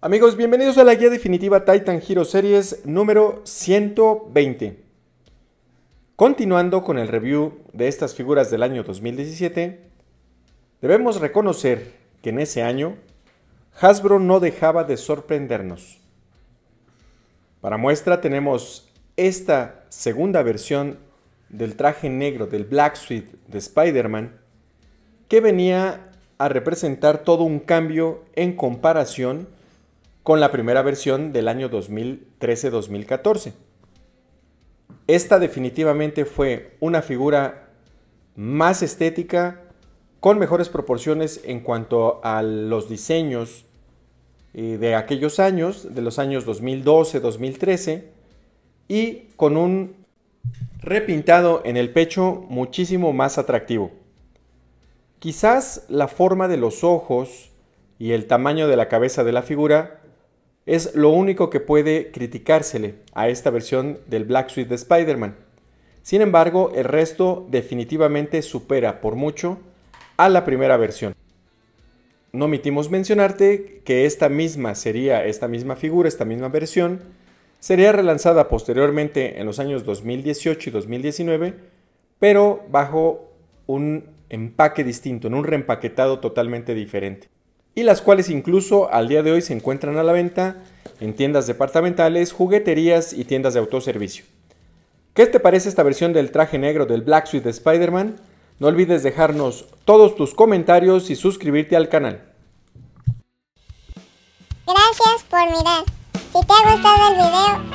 Amigos, bienvenidos a la guía definitiva Titan Hero Series número 120. Continuando con el review de estas figuras del año 2017, debemos reconocer que en ese año Hasbro no dejaba de sorprendernos. Para muestra tenemos esta segunda versión del traje negro del Black Suit de Spider-Man que venía a representar todo un cambio en comparación con la primera versión del año 2013-2014. Esta definitivamente fue una figura más estética, con mejores proporciones en cuanto a los diseños eh, de aquellos años, de los años 2012-2013, y con un repintado en el pecho muchísimo más atractivo. Quizás la forma de los ojos y el tamaño de la cabeza de la figura es lo único que puede criticársele a esta versión del Black Suit de Spider-Man. Sin embargo, el resto definitivamente supera por mucho a la primera versión. No omitimos mencionarte que esta misma sería, esta misma figura, esta misma versión, sería relanzada posteriormente en los años 2018 y 2019, pero bajo un empaque distinto, en un reempaquetado totalmente diferente. Y las cuales incluso al día de hoy se encuentran a la venta en tiendas departamentales, jugueterías y tiendas de autoservicio. ¿Qué te parece esta versión del traje negro del Black Suit de Spider-Man? No olvides dejarnos todos tus comentarios y suscribirte al canal. Gracias por mirar. Si te ha gustado el video,